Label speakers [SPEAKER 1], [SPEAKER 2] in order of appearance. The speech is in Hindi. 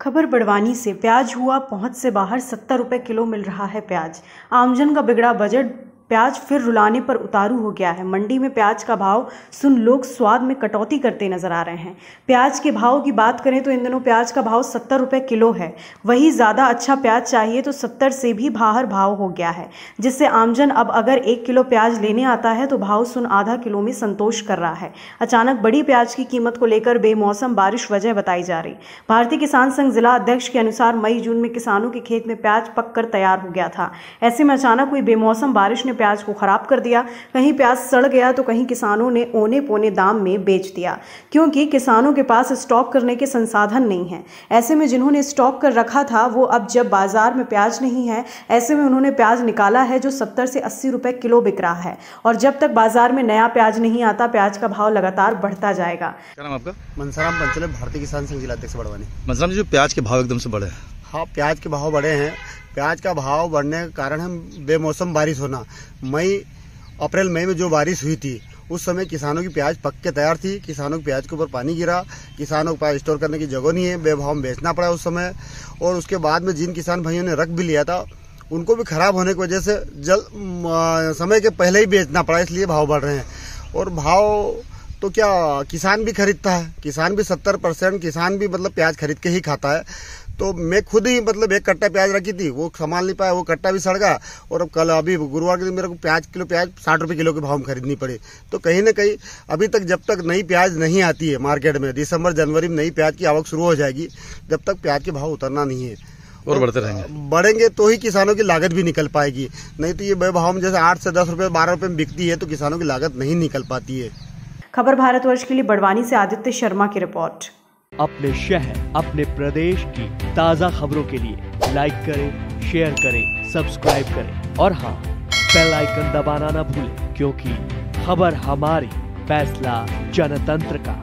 [SPEAKER 1] खबर बड़वानी से प्याज हुआ पहुंच से बाहर सत्तर रुपये किलो मिल रहा है प्याज आमजन का बिगड़ा बजट प्याज फिर रुलाने पर उतारू हो गया है मंडी में प्याज का भाव सुन लोग स्वाद में कटौती करते नजर आ रहे हैं प्याज के भाव की बात करें तो इन दिनों प्याज का भाव सत्तर रुपये किलो है वही ज़्यादा अच्छा प्याज चाहिए तो सत्तर से भी बाहर भाव हो गया है जिससे आमजन अब अगर एक किलो प्याज लेने आता है तो भाव सुन आधा किलो में संतोष कर रहा है अचानक बड़ी प्याज की कीमत को लेकर बेमौसम बारिश वजह बताई जा रही भारतीय किसान संघ जिला अध्यक्ष के अनुसार मई जून में किसानों के खेत में प्याज पक तैयार हो गया था ऐसे में अचानक हुई बेमौसम बारिश ने प्याज को ख़राब कर दिया कहीं प्याज सड़ गया तो कहीं किसानों ने ओने पोने दाम में बेच दिया क्योंकि किसानों के पास स्टॉक करने के संसाधन नहीं है ऐसे में जिन्होंने स्टॉक कर रखा था वो अब जब बाज़ार में प्याज नहीं है ऐसे में उन्होंने प्याज निकाला है जो सत्तर से अस्सी रुपए किलो बिक रहा है और जब तक बाज़ार में नया प्याज नहीं आता प्याज का भाव लगातार बढ़ता जाएगा
[SPEAKER 2] क्या नाम आपका मनसाराम पंचल भारतीय किसान संघ जिला अध्यक्ष जो प्याज के भाव एकदम से बढ़े हैं हाँ प्याज के भाव बढ़े हैं प्याज का भाव बढ़ने का कारण है बेमौसम बारिश होना मई अप्रैल मई में जो बारिश हुई थी उस समय किसानों की प्याज पक के तैयार थी किसानों की प्याज के ऊपर पानी गिरा किसानों को प्याज स्टोर करने की जगह नहीं है बेभाव में बेचना पड़ा उस समय और उसके बाद में जिन किसान भाइयों ने रख भी लिया था उनको भी खराब होने की वजह से जल समय के पहले ही बेचना पड़ा इसलिए भाव बढ़ रहे हैं और भाव तो क्या किसान भी खरीदता है किसान भी सत्तर परसेंट किसान भी मतलब प्याज खरीद के ही खाता है तो मैं खुद ही मतलब एक कट्टा प्याज रखी थी वो संभाल नहीं पाया वो कट्टा भी सड़ गया और अब कल अभी गुरुवार के दिन मेरे को प्याज किलो प्याज साठ रुपये किलो के भाव में खरीदनी पड़ी तो कहीं ना कहीं अभी तक जब तक नई प्याज नहीं आती है मार्केट में दिसंबर जनवरी में नई प्याज की आवक शुरू हो जाएगी जब तक प्याज के भाव उतरना नहीं है और तो बढ़ते रहेंगे बढ़ेंगे तो ही किसानों की लागत भी निकल पाएगी नहीं तो ये भाव में जैसे आठ से दस रुपये बारह रुपये में बिकती है तो किसानों की लागत नहीं निकल पाती है
[SPEAKER 1] खबर भारतवर्ष के लिए बड़वानी से आदित्य शर्मा की रिपोर्ट
[SPEAKER 2] अपने शहर अपने प्रदेश की ताज़ा खबरों के लिए लाइक करें शेयर करें सब्सक्राइब करें और हाँ बेल आइकन दबाना ना भूलें क्योंकि खबर हमारी फैसला जनतंत्र का